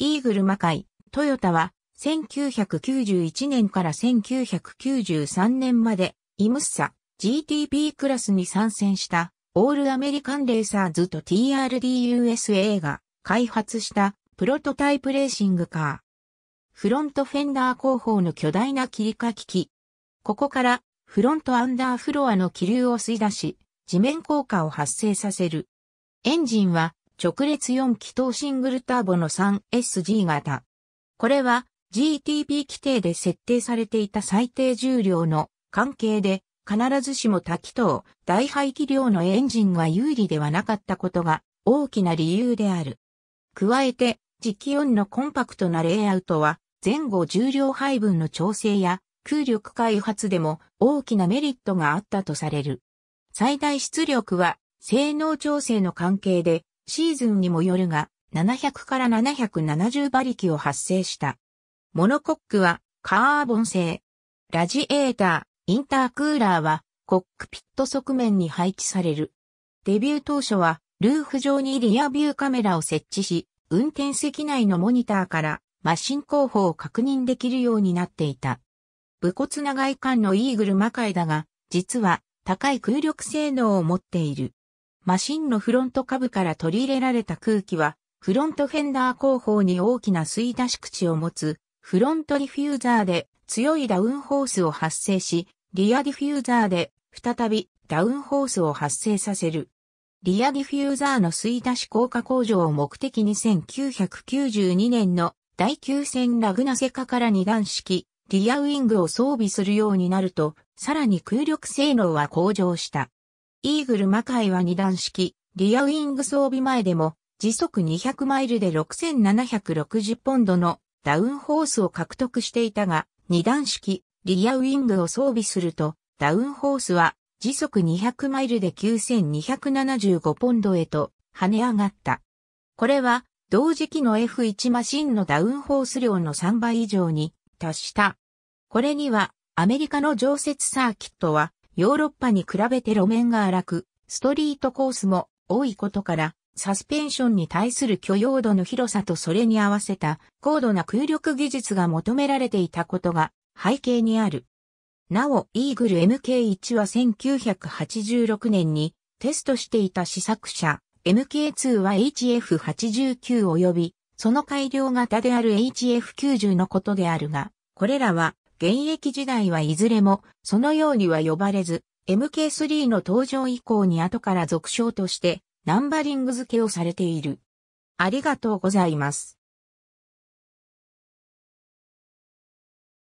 イーグル魔界、トヨタは、1991年から1993年まで、イムッサ、GTP クラスに参戦した、オールアメリカンレーサーズと TRDUSA が開発したプロトタイプレーシングカー。フロントフェンダー後方の巨大な切りかき機。ここからフロントアンダーフロアの気流を吸い出し、地面効果を発生させる。エンジンは直列4気筒シングルターボの 3SG 型。これは GTP 規定で設定されていた最低重量の関係で必ずしも多気筒、大排気量のエンジンが有利ではなかったことが大きな理由である。加えて、磁気4のコンパクトなレイアウトは前後重量配分の調整や空力開発でも大きなメリットがあったとされる。最大出力は性能調整の関係でシーズンにもよるが、700から770馬力を発生した。モノコックはカーボン製。ラジエーター、インタークーラーはコックピット側面に配置される。デビュー当初はルーフ上にリアビューカメラを設置し、運転席内のモニターからマシン後方を確認できるようになっていた。武骨な外観のイーグル魔界だが、実は高い空力性能を持っている。マシンのフロント下部から取り入れられた空気は、フロントフェンダー後方に大きな吸い出し口を持つ、フロントディフューザーで強いダウンホースを発生し、リアディフューザーで再びダウンホースを発生させる。リアディフューザーの吸い出し効果向上を目的に1992年の第9戦ラグナセカから2段式、リアウィングを装備するようになると、さらに空力性能は向上した。イーグル魔界は二段式、リアウィング装備前でも、時速200マイルで6760ポンドのダウンホースを獲得していたが、二段式、リアウィングを装備すると、ダウンホースは時速200マイルで9275ポンドへと跳ね上がった。これは同時期の F1 マシンのダウンホース量の3倍以上に達した。これにはアメリカの常設サーキットはヨーロッパに比べて路面が荒く、ストリートコースも多いことから、サスペンションに対する許容度の広さとそれに合わせた高度な空力技術が求められていたことが背景にある。なお、イーグル MK1 は1986年にテストしていた試作車、MK2 は HF89 及び、その改良型である HF90 のことであるが、これらは現役時代はいずれも、そのようには呼ばれず、MK3 の登場以降に後から続称として、ナンバリング付けをされている。ありがとうございます。